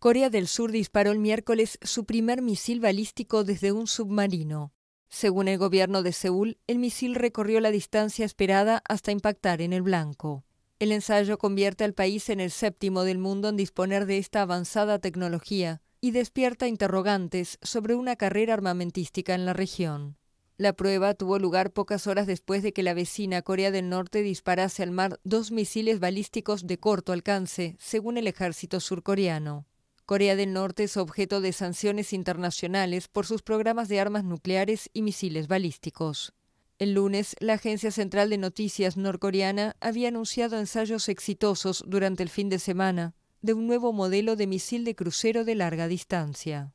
Corea del Sur disparó el miércoles su primer misil balístico desde un submarino. Según el gobierno de Seúl, el misil recorrió la distancia esperada hasta impactar en el blanco. El ensayo convierte al país en el séptimo del mundo en disponer de esta avanzada tecnología y despierta interrogantes sobre una carrera armamentística en la región. La prueba tuvo lugar pocas horas después de que la vecina Corea del Norte disparase al mar dos misiles balísticos de corto alcance, según el ejército surcoreano. Corea del Norte es objeto de sanciones internacionales por sus programas de armas nucleares y misiles balísticos. El lunes, la Agencia Central de Noticias norcoreana había anunciado ensayos exitosos durante el fin de semana de un nuevo modelo de misil de crucero de larga distancia.